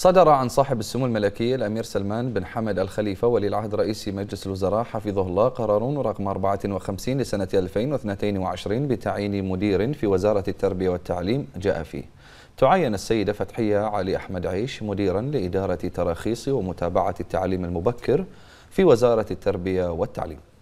صدر عن صاحب السمو الملكي الأمير سلمان بن حمد الخليفة ولي العهد رئيس مجلس الوزراء حفظه الله قرار رقم 54 لسنة 2022 بتعيين مدير في وزارة التربية والتعليم جاء فيه تعين السيدة فتحية علي أحمد عيش مديرا لإدارة تراخيص ومتابعة التعليم المبكر في وزارة التربية والتعليم